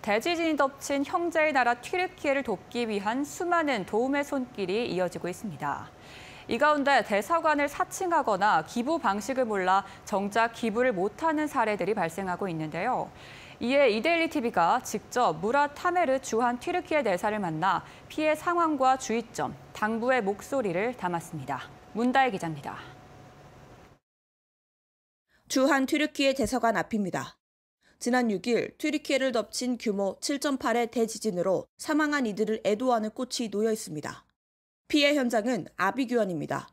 대지진이 덮친 형제의 나라 튀르키예를 돕기 위한 수많은 도움의 손길이 이어지고 있습니다. 이 가운데 대사관을 사칭하거나 기부 방식을 몰라 정작 기부를 못하는 사례들이 발생하고 있는데요. 이에 이데일리 TV가 직접 무라 타메르 주한 튀르키예 대사를 만나 피해 상황과 주의점, 당부의 목소리를 담았습니다. 문다혜 기자입니다. 주한 튀르키예 대사관 앞입니다. 지난 6일 트리키예를 덮친 규모 7.8의 대지진으로 사망한 이들을 애도하는 꽃이 놓여 있습니다. 피해 현장은 아비규환입니다.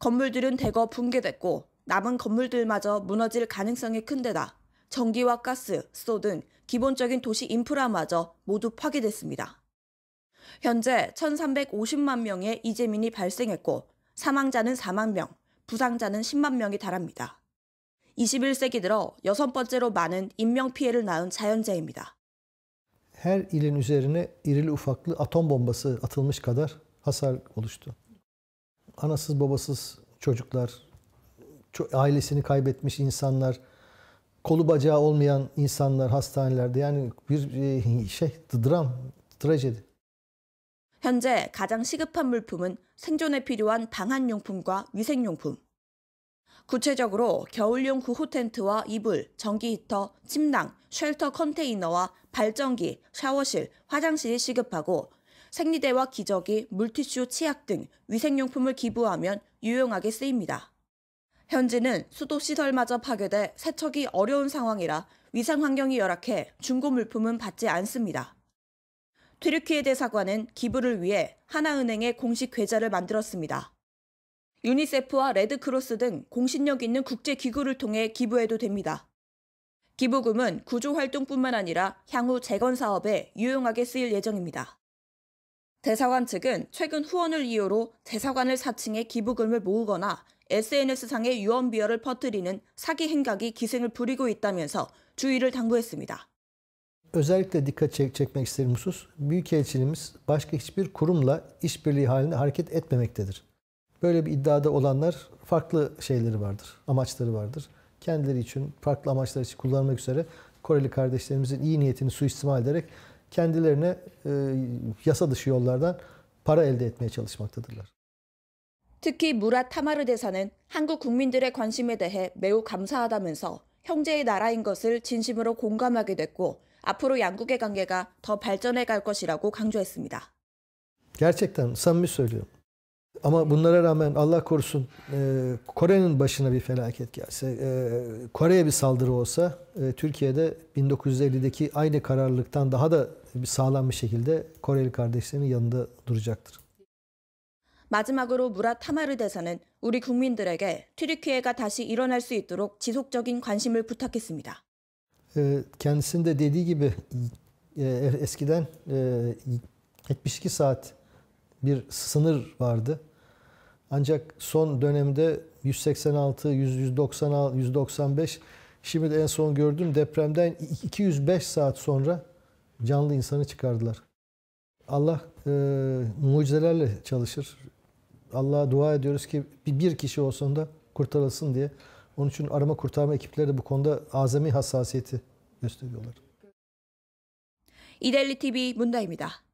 건물들은 대거 붕괴됐고 남은 건물들마저 무너질 가능성이 큰 데다 전기와 가스, 수등 기본적인 도시 인프라마저 모두 파괴됐습니다. 현재 1,350만 명의 이재민이 발생했고 사망자는 4만 명, 부상자는 10만 명이 달합니다. 21세기 들어 여섯 번째로 많은 인명 피해를 낳은 자연재해입니다. Her ilin üzerine irili ufaklı atom bombası atılmış kadar hasar oluştu. Anasız babasız çocuklar, ailesini kaybetmiş insanlar, kolu bacağı olmayan insanlar hastanelerde yani bir e, şey dram, trajedi. 현재 가장 시급한 물품은 생존에 필요한 방한용품과 위생용품, 구체적으로 겨울용 구호 텐트와 이불, 전기 히터, 침낭, 쉘터 컨테이너와 발전기, 샤워실, 화장실이 시급하고 생리대와 기저귀, 물티슈, 치약 등 위생용품을 기부하면 유용하게 쓰입니다. 현지는 수도 시설마저 파괴돼 세척이 어려운 상황이라 위생 환경이 열악해 중고 물품은 받지 않습니다. 트르키예 대사관은 기부를 위해 하나은행에 공식 계좌를 만들었습니다. 유니세프와 레드크로스 등 공신력 있는 국제기구를 통해 기부해도 됩니다. 기부금은 구조활동뿐만 아니라 향후 재건 사업에 유용하게 쓰일 예정입니다. 대사관 측은 최근 후원을 이유로 대사관을 사칭해 기부금을 모으거나 SNS상의 유언비어를 퍼뜨리는 사기 행각이 기승을 부리고 있다면서 주의를 당부했습니다. Özellikle dikkat çek çekmek i s t e d i m husus, Büyükelçiliğimiz başka hiçbir kurumla işbirliği halinde hareket etmemektedir. Böyle bir iddiada olanlar farklı şeyleri vardır, amaçları vardır. Kendileri için, farklı amaçlar için kullanmak üzere Koreli kardeşlerimizin iyi niyetini suistimal ederek kendilerine e, yasa dışı yollardan para elde etmeye çalışmaktadırlar. 특히 무라 타마르 대사는 한국 국민들의 관심에 대해 매우 감사하다면서 형제의 나라인 것을 진심으로 공감하게 됐고 앞으로 양국의 관계가 더 발전해 갈 것이라고 강조했습니다. Gerçekten samimi söylüyorum. Ama bunlara rağmen Allah korusun e, Kore'nin başına bir felaket gelse, e, Kore'ye bir saldırı olsa e, Türkiye'de 1950'deki aynı kararlılıktan daha da bir sağlam bir şekilde Koreli kardeşlerinin yanında duracaktır. 마지막으로 무라타마르 대사는 우리 국민들에게 튀르키예가 다시 일어날 수 있도록 지속적인 관심을 부탁했습니다. E, kendisinin de dediği gibi e, eskiden 72 e, saat bir sınır vardı. Ancak son dönemde 186, 190, 195 şimdi de en son gördüğüm depremden 205 saat sonra canlı insanı çıkardılar. Allah e, mucizelerle çalışır. Allah'a dua ediyoruz ki bir kişi olsun da kurtarılsın diye. Onun için arama kurtarma ekipleri de bu konuda azami hassasiyeti gösteriyorlar. 이데일리 TV 문다입니다.